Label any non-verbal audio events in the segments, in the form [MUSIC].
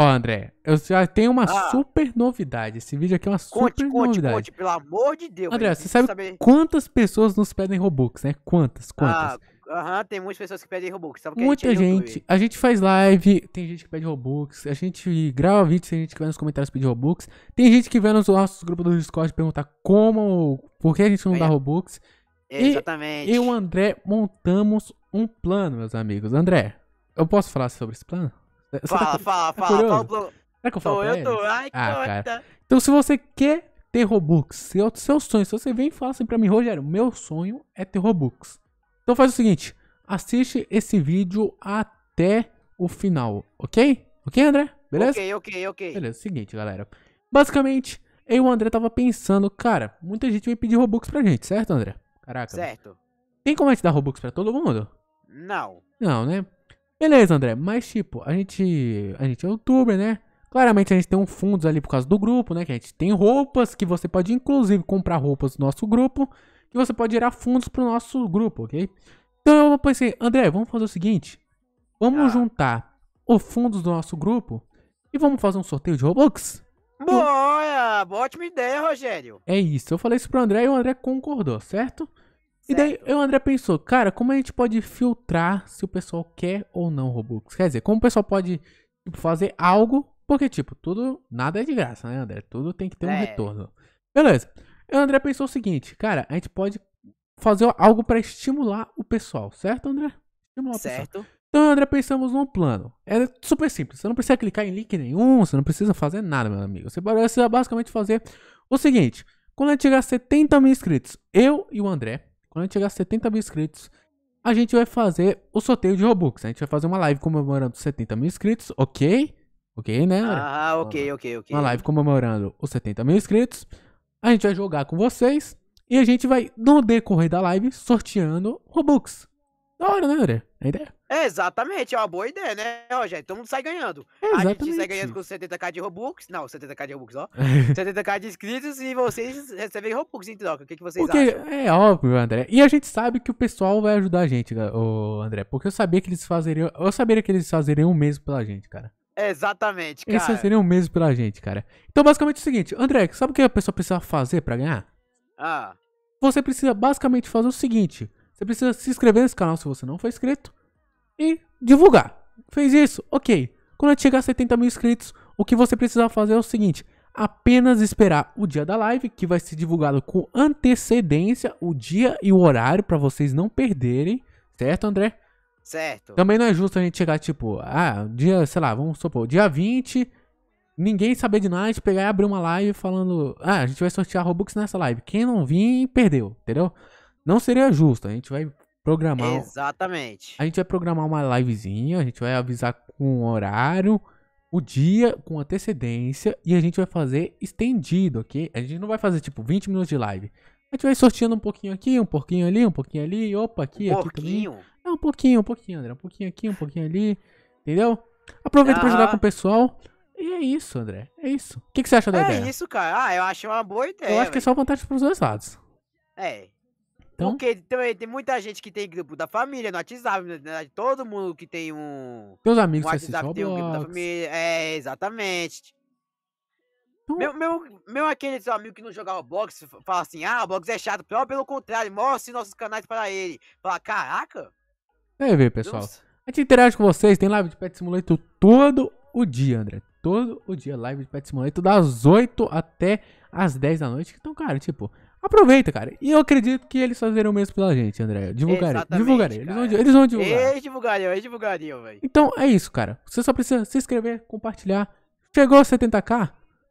Ó, André, eu já tenho uma ah. super novidade. Esse vídeo aqui é uma conte, super conte, novidade. Conte, pelo amor de Deus. André, você sabe saber... quantas pessoas nos pedem Robux, né? Quantas, ah, quantas? Aham, uh -huh, tem muitas pessoas que pedem Robux. Sabe Muita a gente, gente a gente faz live, tem gente que pede Robux, a gente grava vídeo, tem gente que vai nos comentários pedir Robux, tem gente que vai nos nossos grupos do Discord perguntar como, por que a gente não é. dá Robux. É, exatamente. E eu e o André montamos um plano, meus amigos. André, eu posso falar sobre esse plano? É, fala, tá, fala, tá fala, Será que eu falo tô, eu tô. Ai, ah, cara. Tá. Então, se você quer ter Robux, se é o seu sonho, se você vem e fala assim pra mim, Rogério, meu sonho é ter Robux. Então, faz o seguinte, assiste esse vídeo até o final, ok? Ok, André? Beleza? Ok, ok, ok. Beleza, é seguinte, galera. Basicamente, eu e o André tava pensando, cara, muita gente vem pedir Robux pra gente, certo, André? Caraca. Certo. Tem como a gente dar Robux pra todo mundo? Não. Não, né? Beleza, André, mas tipo, a gente. A gente é youtuber, né? Claramente a gente tem um fundos ali por causa do grupo, né? Que a gente tem roupas, que você pode inclusive comprar roupas do nosso grupo, que você pode gerar fundos pro nosso grupo, ok? Então eu pensei, André, vamos fazer o seguinte: vamos ah. juntar os fundos do nosso grupo e vamos fazer um sorteio de Robux? Boa! Ótima ideia, Rogério! É isso, eu falei isso pro André e o André concordou, certo? E daí o André pensou, cara, como a gente pode filtrar se o pessoal quer ou não Robux? Quer dizer, como o pessoal pode tipo, fazer algo, porque, tipo, tudo, nada é de graça, né, André? Tudo tem que ter um é. retorno. Beleza. E o André pensou o seguinte, cara, a gente pode fazer algo para estimular o pessoal, certo, André? Estimular o certo. pessoal. Então, André, pensamos num plano. É super simples. Você não precisa clicar em link nenhum, você não precisa fazer nada, meu amigo. Você precisa basicamente fazer o seguinte. Quando a gente chegar a 70 mil inscritos, eu e o André, quando chegar a 70 mil inscritos, a gente vai fazer o sorteio de Robux. A gente vai fazer uma live comemorando 70 mil inscritos, ok? Ok, né? Ah, ok, ok, ok. Uma live comemorando os 70 mil inscritos. A gente vai jogar com vocês. E a gente vai, no decorrer da live, sorteando Robux. Da hora, né, André? É a ideia. É, exatamente, é uma boa ideia, né, Rogério? Todo mundo sai ganhando. É, exatamente. A gente sai ganhando com 70k de Robux. Não, 70k de Robux, ó. 70k [LAUGHS] de inscritos e vocês recebem Robux em troca. O que, que vocês porque acham? É óbvio, André. E a gente sabe que o pessoal vai ajudar a gente, o André. Porque eu sabia que eles fazeriam. Eu sabia que eles fazeriam o mesmo pela gente, cara. Exatamente, cara. Eles fazeriam o mesmo pela gente, cara. Então, basicamente é o seguinte, André, sabe o que a pessoa precisa fazer pra ganhar? Ah. Você precisa basicamente fazer o seguinte você precisa se inscrever nesse canal se você não for inscrito e divulgar. Fez isso? Ok. Quando a gente chegar a 70 mil inscritos, o que você precisa fazer é o seguinte: apenas esperar o dia da live, que vai ser divulgado com antecedência, o dia e o horário para vocês não perderem, certo, André? Certo. Também não é justo a gente chegar tipo, ah, dia, sei lá, vamos supor, dia 20, ninguém saber de nada, pegar e abrir uma live falando, ah, a gente vai sortear Robux nessa live. Quem não vir, perdeu, entendeu? Não seria justo. A gente vai programar. Exatamente. A gente vai programar uma livezinha, a gente vai avisar com horário, o dia com antecedência e a gente vai fazer estendido, ok? A gente não vai fazer tipo 20 minutos de live. A gente vai sorteando um pouquinho aqui, um pouquinho ali, um pouquinho ali, opa, aqui, um aqui pouquinho. também. Ah, é um pouquinho, um pouquinho, André. Um pouquinho aqui, um pouquinho ali. Entendeu? Aproveita uhum. pra jogar com o pessoal. E é isso, André. É isso. O que, que você acha da é ideia? É isso, cara. Ah, eu acho uma boa ideia. Eu acho véio. que é só vantagem pros dois lados. É. Então... Porque também tem muita gente que tem grupo da família no WhatsApp, na né, verdade, né, todo mundo que tem um. Teus amigos um WhatsApp tem um grupo da família. É, exatamente. Então... Meu, meu, meu aquele seu amigo que não joga Roblox fala assim, ah, Roblox é chato. pelo contrário, mostre nossos canais para ele. Fala, caraca. É ver, pessoal. Nossa. A gente interage com vocês, tem live de Pet Simulator todo o dia, André. Todo o dia, live de Pet Simulator das 8 até as 10 da noite. Então, cara, tipo, aproveita, cara. E eu acredito que eles fazerão o mesmo pela gente, André. Divulgarem. Divulgarem. Eles vão, eles vão divulgar. Eles divulgariam, eles divulgariam, velho. Então é isso, cara. Você só precisa se inscrever, compartilhar. Chegou a 70k,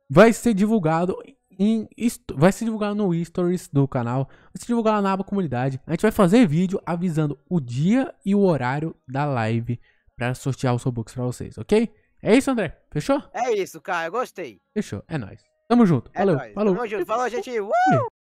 vai ser divulgado em, vai se divulgar no stories do canal, vai se divulgar na aba comunidade. A gente vai fazer vídeo avisando o dia e o horário da live para sortear os Robux para vocês, ok? É isso, André. Fechou? É isso, cara. Eu gostei. Fechou. É nóis. Tamo junto. É Valeu. Nóis. Falou. Tamo junto. Falou, gente. Uh!